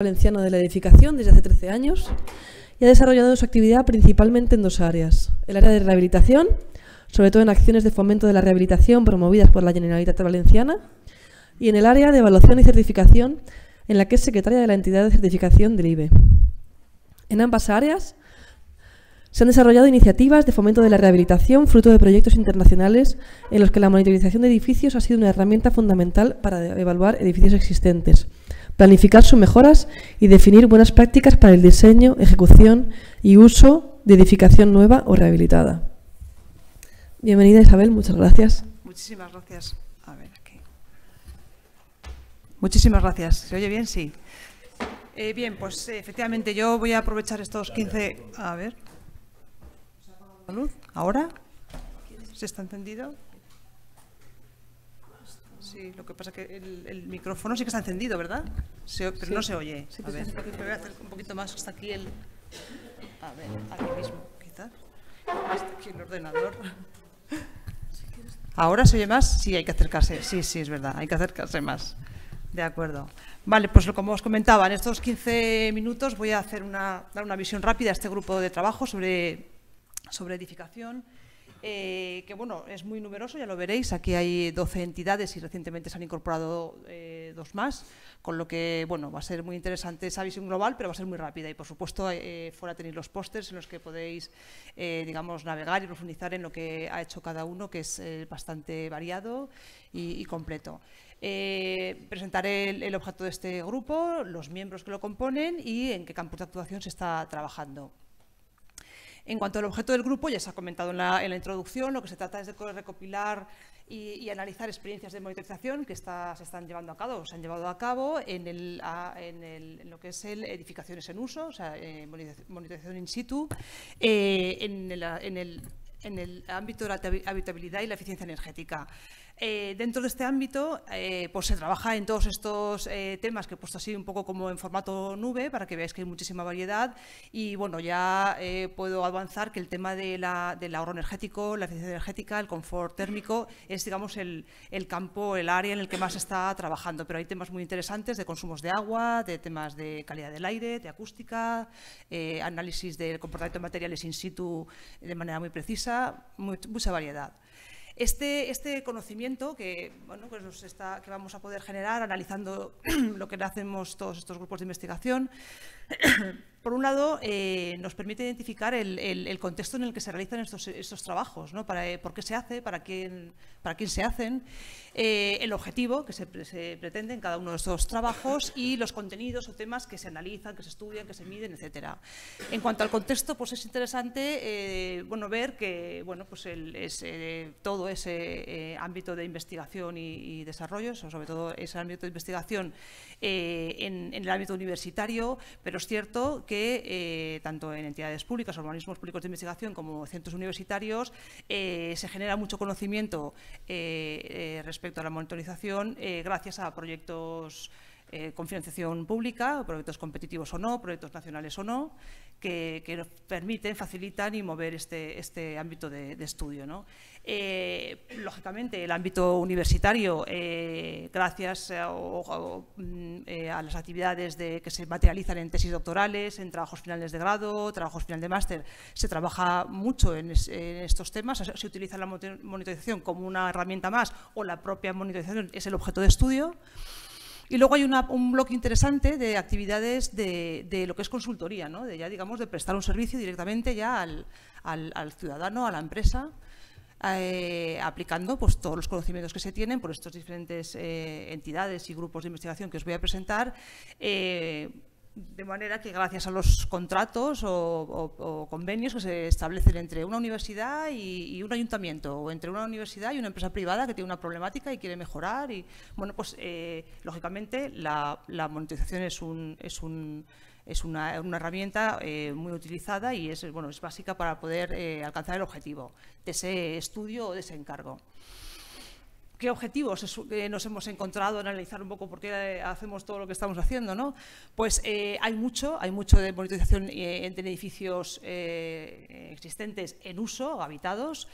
Valenciano de la Edificación desde hace 13 años y ha desarrollado su actividad principalmente en dos áreas. El área de rehabilitación, sobre todo en acciones de fomento de la rehabilitación promovidas por la Generalitat Valenciana, y en el área de evaluación y certificación, en la que es secretaria de la entidad de certificación del IBE. En ambas áreas se han desarrollado iniciativas de fomento de la rehabilitación fruto de proyectos internacionales en los que la monitorización de edificios ha sido una herramienta fundamental para evaluar edificios existentes planificar sus mejoras y definir buenas prácticas para el diseño, ejecución y uso de edificación nueva o rehabilitada. Bienvenida Isabel, muchas gracias. Muchísimas gracias. A ver aquí. Muchísimas gracias. ¿Se oye bien? Sí. Eh, bien, pues efectivamente yo voy a aprovechar estos 15... A ver. ¿Ahora? ¿Se está entendido? Sí, lo que pasa es que el, micrófono sí que está encendido, ¿verdad? pero no se oye. a pues ver, voy a hacer un poquito más hasta aquí el... A ver, aquí mismo, quizás. Hasta aquí el ordenador. ¿Ahora se oye más? Sí, hay que acercarse. Sí, sí, es verdad, hay que acercarse más. De acuerdo. Vale, pues como os comentaba, en estos 15 minutos voy a hacer una, dar una visión rápida a este grupo de trabajo sobre, sobre edificación. Eh, que bueno, es muy numeroso, ya lo veréis, aquí hay 12 entidades y recientemente se han incorporado eh, dos más, con lo que bueno, va a ser muy interesante esa visión global, pero va a ser muy rápida y por supuesto eh, fuera tenéis los pósters en los que podéis digamos, navegar y profundizar en lo que ha hecho cada uno, que es bastante variado y, completo. presentaré el, el, objeto de este grupo, los miembros que lo componen y en qué campos de actuación se está trabajando. En cuanto al objeto del grupo, ya se ha comentado en la, introducción, lo que se trata es de recopilar y, analizar experiencias de monitorización que se están llevando a cabo, se han llevado a cabo en, lo que es el edificaciones en uso, o sea, eh, monitorización in situ, eh, en el ámbito de la habitabilidad y la eficiencia energética. Eh, dentro de este ámbito, eh, pues se trabaja en todos estos eh, temas que he puesto así un poco como en formato nube para que veáis que hay muchísima variedad y bueno, ya eh, puedo avanzar que el tema de la, del ahorro energético, la eficiencia energética, el confort térmico es digamos el, campo, el área en el que más está trabajando, pero hay temas muy interesantes de consumos de agua, de temas de calidad del aire, de acústica, análisis del comportamiento de materiales in situ de manera muy precisa, mucha variedad. Este, este, conocimiento pues que, vamos a poder generar analizando lo que hacemos todos estos grupos de investigación, por un lado, eh, nos permite identificar el, contexto en el que se realizan estos, trabajos, eh, por qué se hace, para quién, se hacen, eh, el objetivo que se, pretende en cada uno de estos trabajos y los contenidos o temas que se analizan, que se estudian, que se miden, etc. En cuanto al contexto, pues es interesante bueno, ver que bueno, pues es, todo ese eh, ámbito de investigación y, desarrollo, sobre todo ese ámbito de investigación eh, en, en, el ámbito universitario, pero es cierto que eh, tanto en entidades públicas, organismos públicos de investigación como centros universitarios se genera mucho conocimiento respecto a la monitorización gracias a proyectos eh, con financiación pública, proyectos competitivos o no, proyectos nacionales o no, que, permiten, facilitan y mover este, este ámbito de, estudio. Eh, lógicamente, el ámbito universitario, eh, gracias a, las actividades de, que se materializan en tesis doctorales, en trabajos finales de grado, trabajos final de máster, se trabaja mucho en, estos temas, se utiliza la monitorización como una herramienta más o la propia monitorización es el objeto de estudio. Y luego hay un bloque interesante de actividades de, lo que es consultoría, de ya digamos de prestar un servicio directamente ya al, ciudadano, a la empresa, eh, aplicando pues, todos los conocimientos que se tienen por estas diferentes eh, entidades y grupos de investigación que os voy a presentar, eh, de manera que gracias a los contratos o, convenios que se establecen entre una universidad y, un ayuntamiento, o entre una universidad y una empresa privada que tiene una problemática y quiere mejorar, y bueno, pues eh, lógicamente la, monetización es un, es un es una, herramienta eh, muy utilizada y es, bueno, es básica para poder eh, alcanzar el objetivo de ese estudio o de ese encargo qué objetivos eh, nos hemos encontrado, en analizar un poco por qué eh, hacemos todo lo que estamos haciendo, ¿no? Pues eh, hay mucho, hay mucho de monitorización entre edificios existentes en uso, habitados,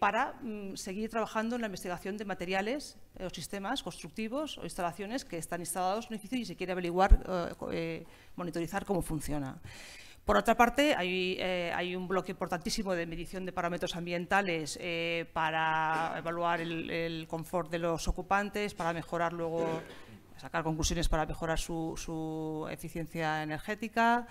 para mm, seguir trabajando en la investigación de materiales o sistemas constructivos o instalaciones que están instalados en un edificio y se quiere averiguar, monitorizar cómo funciona. Por otra parte, eh, hay, un bloque importantísimo de medición de parámetros ambientales eh, para evaluar el, confort de los ocupantes, para mejorar luego, sacar conclusiones para mejorar su, eficiencia energética.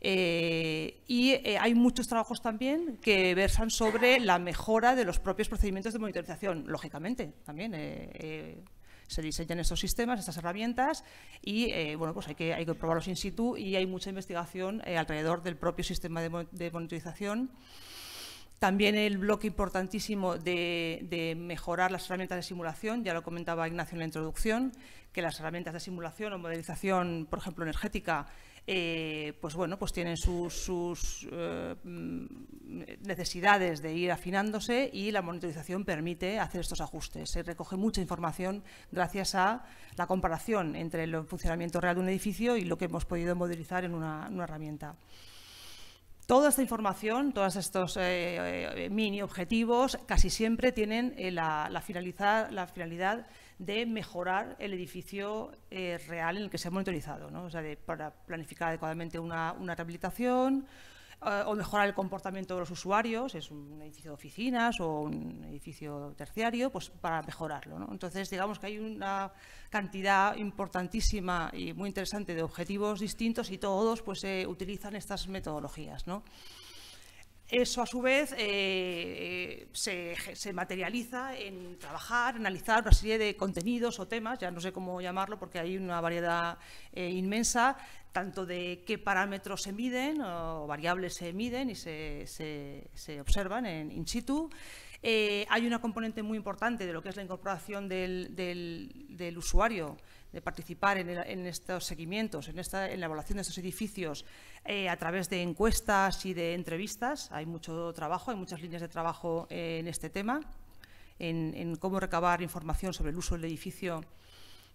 Eh, y hay muchos trabajos también que versan sobre la mejora de los propios procedimientos de monitorización, lógicamente, también se diseñan estos sistemas, estas herramientas y eh, bueno, pues hay que, hay que probarlos in situ y hay mucha investigación eh, alrededor del propio sistema de, monitorización. También el bloque importantísimo de, de, mejorar las herramientas de simulación, ya lo comentaba Ignacio en la introducción, que las herramientas de simulación o modelización, por ejemplo, energética, eh, pues bueno, pues tienen sus, eh, necesidades de ir afinándose y la monitorización permite hacer estos ajustes. Se recoge mucha información gracias a la comparación entre el funcionamiento real de un edificio y lo que hemos podido modelizar en una herramienta. Toda esta información, todos estos eh, eh, mini objetivos, casi siempre tienen eh, la, finalidad de mejorar el edificio real en el que se ha monitorizado, o sea, para planificar adecuadamente una rehabilitación, eh, o mejorar el comportamiento de los usuarios, es un edificio de oficinas o un edificio terciario, pues para mejorarlo. Entonces, digamos que hay una cantidad importantísima y muy interesante de objetivos distintos y todos pues, utilizan estas metodologías. Eso, a su vez, eh, se, materializa en trabajar, analizar una serie de contenidos o temas, ya no sé cómo llamarlo porque hay una variedad eh, inmensa, tanto de qué parámetros se miden o variables se miden y se, observan en in situ. Eh, hay una componente muy importante de lo que es la incorporación del usuario de participar en, estos seguimientos, en, esta, la evaluación de estos edificios eh, a través de encuestas y de entrevistas. Hay mucho trabajo, hay muchas líneas de trabajo eh, en este tema, en, cómo recabar información sobre el uso del edificio,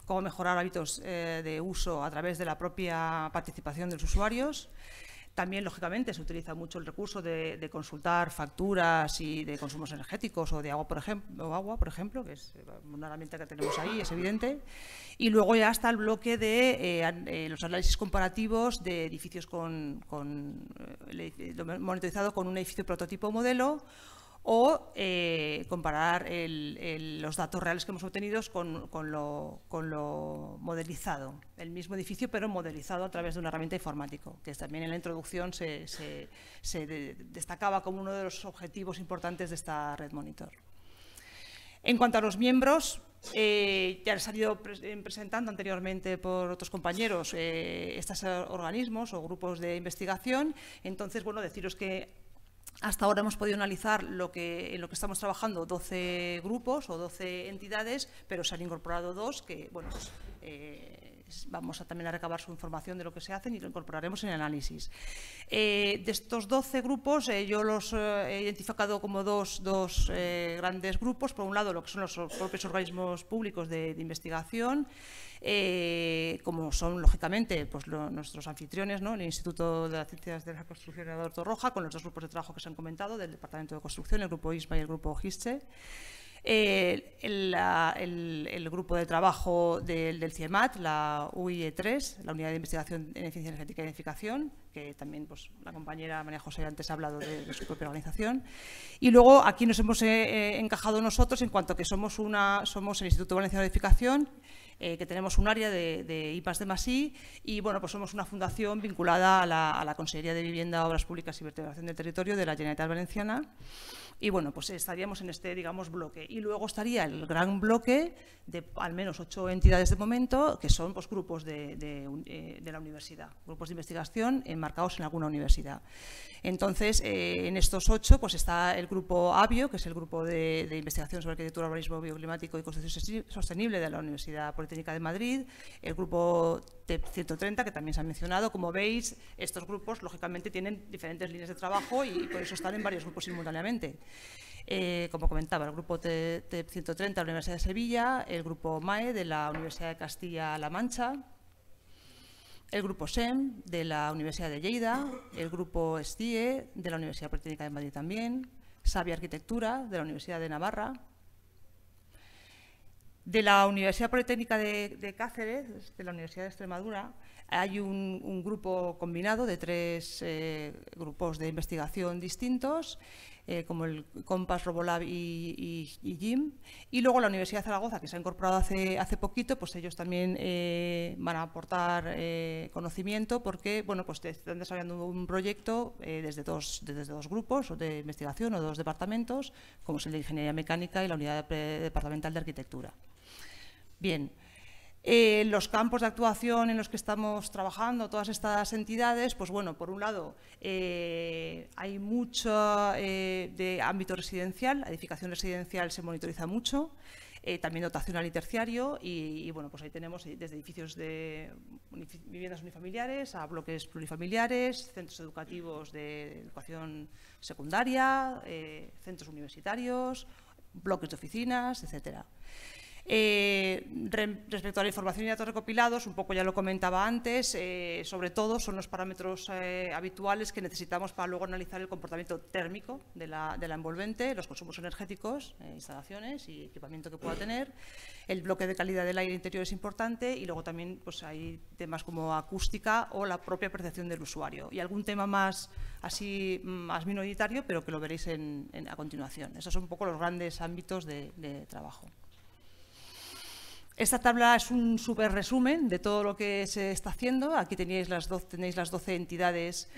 cómo mejorar hábitos eh, de uso a través de la propia participación de los usuarios. También, lógicamente, se utiliza mucho el recurso de, consultar facturas y de consumos energéticos o de agua, por ejemplo, agua, por ejemplo, que es eh, una herramienta que tenemos ahí, es evidente. Y luego ya está el bloque de eh, eh, los análisis comparativos de edificios con, con con un edificio prototipo modelo o eh, comparar los datos reales que hemos obtenido con, lo, modelizado. El mismo edificio, pero modelizado a través de una herramienta informática, que también en la introducción se, destacaba como uno de los objetivos importantes de esta red monitor. En cuanto a los miembros, eh, ya les salido presentando anteriormente por otros compañeros eh, estos organismos o grupos de investigación. Entonces, bueno, deciros que hasta ahora hemos podido analizar lo que, en lo que estamos trabajando 12 grupos o 12 entidades, pero se han incorporado dos que, bueno, pues, eh, vamos a también a recabar su información de lo que se hacen y lo incorporaremos en el análisis. Eh, de estos 12 grupos, eh, yo los eh, he identificado como dos, dos grandes grupos. Por un lado, lo que son los propios organismos públicos de, investigación, como son, lógicamente, pues, nuestros anfitriones, ¿no? el Instituto de las Ciencias de la Construcción de Roja, con los dos grupos de trabajo que se han comentado, del Departamento de Construcción, el Grupo ISMA y el Grupo GISTE. Eh, el, grupo de trabajo del, CIEMAT, la UIE3, la Unidad de Investigación en Eficiencia Energética y Edificación, que también pues, la compañera María José antes ha hablado de, su propia organización. Y luego aquí nos hemos eh, eh, encajado nosotros en cuanto a que somos, una, somos el Instituto Valenciano de Edificación, que tenemos un área de, IPAS de Masí y bueno, pues somos una fundación vinculada a la, a la Consejería de Vivienda, Obras Públicas y Vertebración del Territorio de la Generalitat Valenciana. Y bueno, pues estaríamos en este, digamos, bloque. Y luego estaría el gran bloque de al menos ocho entidades de momento, que son pues, grupos de, eh, la universidad, grupos de investigación enmarcados en alguna universidad. Entonces, eh, en estos ocho pues, está el grupo ABIO, que es el grupo de, de investigación sobre arquitectura, urbanismo bioclimático y construcción sostenible de la Universidad Politécnica de Madrid, el grupo TEP 130, que también se ha mencionado. Como veis, estos grupos, lógicamente, tienen diferentes líneas de trabajo y por eso están en varios grupos simultáneamente. Eh, como comentaba, el grupo T130 de la Universidad de Sevilla, el grupo MAE de la Universidad de Castilla-La Mancha, el grupo SEM de la Universidad de Lleida, el grupo STIE de la Universidad Politécnica de Madrid también, Sabia Arquitectura de la Universidad de Navarra, de la Universidad Politécnica de, Cáceres, de la Universidad de Extremadura, hay un, grupo combinado de tres eh, grupos de investigación distintos eh, como el Compass, Robolab y, y, y, Y luego la Universidad de Zaragoza, que se ha incorporado hace, hace poquito, pues ellos también eh, van a aportar eh, conocimiento porque bueno, pues están desarrollando un proyecto desde, dos, desde dos grupos de investigación o dos departamentos, como es el de Ingeniería Mecánica y la Unidad Departamental de Arquitectura. Bien. Eh, los campos de actuación en los que estamos trabajando todas estas entidades, pues bueno, por un lado eh, hay mucho eh, de ámbito residencial, la edificación residencial se monitoriza mucho, también dotacional y terciario, y, bueno, pues ahí tenemos desde edificios de viviendas unifamiliares a bloques plurifamiliares, centros educativos de educación secundaria, centros universitarios, bloques de oficinas, etcétera. Eh, respecto a la información y datos recopilados, un poco ya lo comentaba antes, eh, sobre todo son los parámetros eh, habituales que necesitamos para luego analizar el comportamiento térmico de la, envolvente, los consumos energéticos, instalaciones y equipamiento que pueda tener. El bloque de calidad del aire interior es importante y luego también pues, hay temas como acústica o la propia percepción del usuario. Y algún tema más así más minoritario, pero que lo veréis a continuación. Esos son un poco los grandes ámbitos de trabajo. Esta tabla es un súper resumen de todo lo que se está haciendo. Aquí tenéis las 12, tenéis las entidades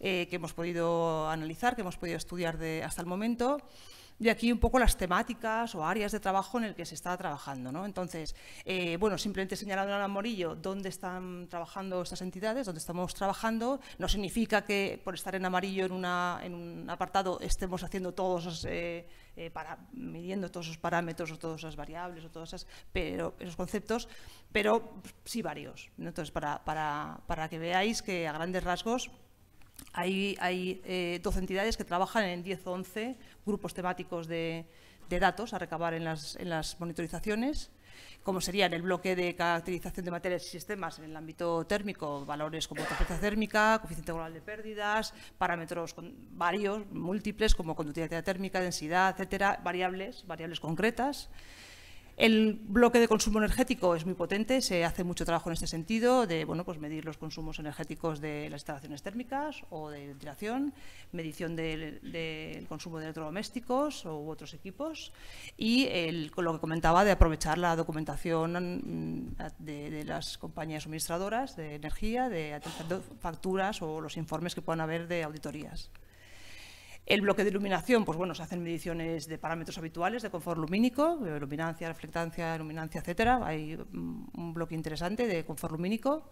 eh, que hemos podido analizar, que hemos podido estudiar hasta el momento de aquí un poco las temáticas o áreas de trabajo en el que se está trabajando. Entonces, eh, bueno, simplemente señalando en amarillo, dónde están trabajando estas entidades, dónde estamos trabajando. No significa que por estar en amarillo en, una, en un apartado estemos haciendo todos eh, eh, para, midiendo todos esos parámetros o todas esas variables o todos esas, pero, esos conceptos, pero sí varios. Entonces, para, que veáis que a grandes rasgos hay, hay entidades que trabajan en 10 o 11 grupos temáticos de, datos a recabar en las, en las monitorizaciones, como serían el bloque de caracterización de materias y sistemas en el ámbito térmico, valores como tarjeta térmica, coeficiente global de pérdidas, parámetros con varios, múltiples, como conductividad térmica, densidad, etcétera, variables, variables concretas. El bloque de consumo energético es muy potente, se hace mucho trabajo en este sentido, de bueno, pues medir los consumos energéticos de las instalaciones térmicas o de ventilación, medición del consumo de electrodomésticos u otros equipos, y lo que comentaba de aprovechar la documentación mm, de, de las compañías suministradoras de energía, de facturas o los informes que puedan haber de auditorías. El bloque de iluminación, pues bueno, se hacen mediciones de parámetros habituales de confort lumínico, eh, luminancia, reflectancia, luminancia, etcétera. Hay un bloque interesante de confort lumínico.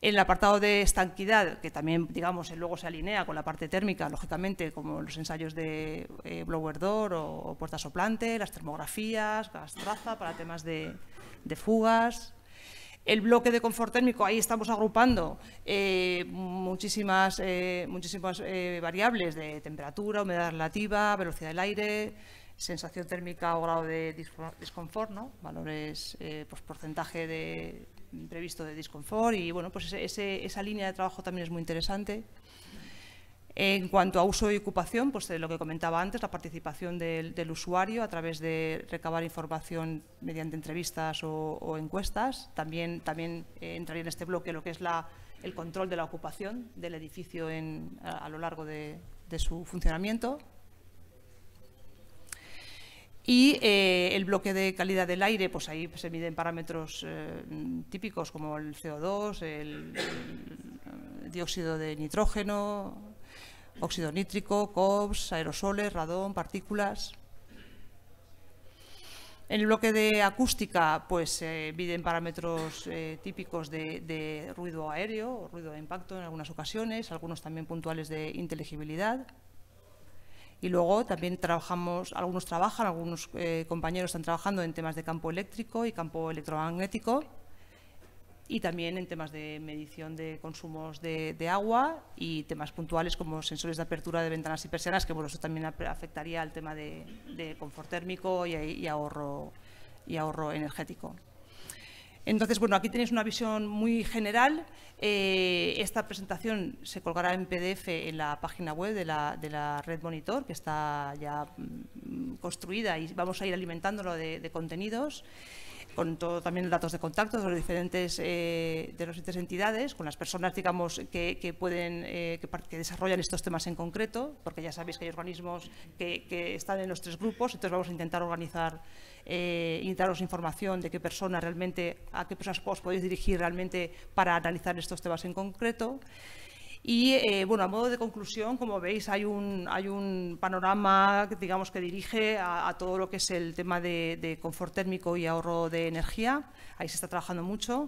El apartado de estanquidad, que también, digamos, eh, luego se alinea con la parte térmica, lógicamente, como los ensayos de eh, blower door o, puerta soplante, las termografías, gas traza para temas de fugas, el bloque de confort térmico, ahí estamos agrupando eh, muchísimas, eh, muchísimas eh, variables de temperatura, humedad relativa, velocidad del aire, sensación térmica o grado de desconfort, ¿no? valores, pues, porcentaje de, previsto de disconfort y bueno, pues esa línea de trabajo también es muy interesante. En cuanto a uso y ocupación, pues eh, lo que comentaba antes, la participación del, usuario a través de recabar información mediante entrevistas o, encuestas. También, también eh, entraría en este bloque lo que es el control de la ocupación del edificio a, lo largo de, su funcionamiento. Y eh, el bloque de calidad del aire, pues ahí se miden parámetros típicos como el CO2, el dióxido de nitrógeno, óxido nítrico, COPS, aerosoles, radón, partículas. En el bloque de acústica, pues eh, miden parámetros eh, típicos de, ruido aéreo o ruido de impacto en algunas ocasiones, algunos también puntuales de inteligibilidad. Y luego también trabajamos, algunos trabajan, algunos eh, compañeros están trabajando en temas de campo eléctrico y campo electromagnético y también en temas de medición de consumos de, agua y temas puntuales como sensores de apertura de ventanas y persianas, que bueno, eso también afectaría al tema de, confort térmico y, ahorro, y ahorro energético. Entonces, bueno, aquí tenéis una visión muy general. Eh, esta presentación se colgará en PDF en la página web de la, red Monitor, que está ya mm, construida y vamos a ir alimentándolo de contenidos con todo, también datos de contacto de los diferentes eh, de las diferentes entidades, con las personas digamos que, pueden eh, que, desarrollan estos temas en concreto, porque ya sabéis que hay organismos que, están en los tres grupos, entonces vamos a intentar organizar y eh, daros información de qué personas realmente a qué personas os podéis dirigir realmente para analizar estos temas en concreto. Y eh, bueno, a modo de conclusión, como veis, hay un, hay un panorama digamos, que dirige a, todo lo que es el tema de, confort térmico y ahorro de energía. Ahí se está trabajando mucho.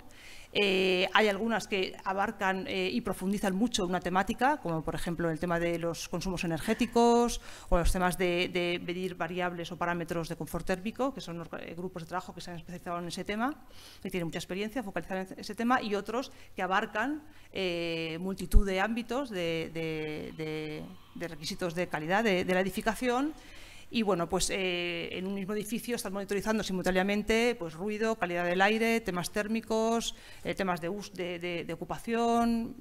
Eh, hay algunas que abarcan eh, y profundizan mucho una temática, como por ejemplo el tema de los consumos energéticos o los temas de, medir variables o parámetros de confort térmico, que son los grupos de trabajo que se han especializado en ese tema, que tienen mucha experiencia focalizada en ese tema, y otros que abarcan multitud de ámbitos de, requisitos de calidad de, la edificación. Y bueno, pues eh, en un mismo edificio están monitorizando simultáneamente pues, ruido, calidad del aire, temas térmicos, eh, temas de, ocupación,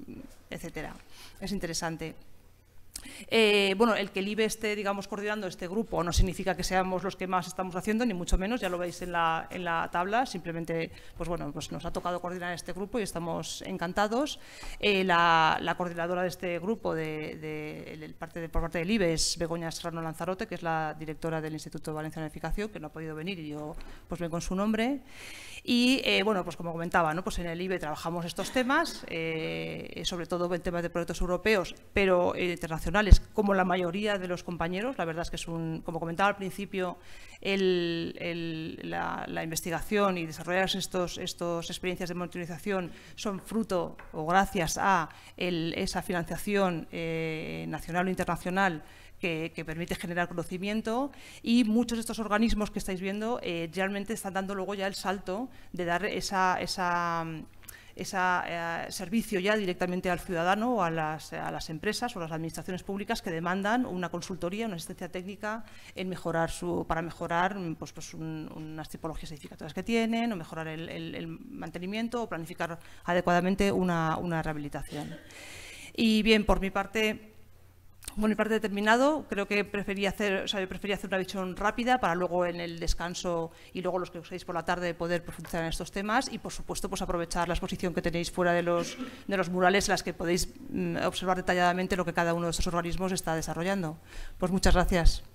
etcétera. Es interesante. Eh, bueno, el que el IBE esté, digamos, coordinando este grupo no significa que seamos los que más estamos haciendo, ni mucho menos, ya lo veis en la, tabla, simplemente, pues bueno, pues nos ha tocado coordinar este grupo y estamos encantados. Eh, la, coordinadora de este grupo de, parte de, por parte del IBE es Begoña Serrano Lanzarote, que es la directora del Instituto de Valenciano de que no ha podido venir y yo pues vengo con su nombre. Y eh, bueno, pues como comentaba, ¿no? pues en el IBE trabajamos estos temas, sobre todo en temas de proyectos europeos, pero internacionales como la mayoría de los compañeros. La verdad es que es un, como comentaba al principio, la, investigación y desarrollar estas experiencias de monitorización son fruto o gracias a esa financiación eh, nacional o internacional que, permite generar conocimiento y muchos de estos organismos que estáis viendo eh, realmente están dando luego ya el salto de dar esa, esa, ese eh, servicio ya directamente al ciudadano o a las, empresas o las administraciones públicas que demandan una consultoría, una asistencia técnica en mejorar su, para mejorar pues, pues, unas tipologías edificatorias que tienen o mejorar el, mantenimiento o planificar adecuadamente una, una rehabilitación. Y bien, por mi parte, bueno, y parte determinado, creo que prefería hacer, o hacer una visión rápida para luego en el descanso y luego los que uséis por la tarde poder profundizar en estos temas y por supuesto pues aprovechar la exposición que tenéis fuera de los, de los murales en las que podéis mm, observar detalladamente lo que cada uno de estos organismos está desarrollando. Pues muchas gracias.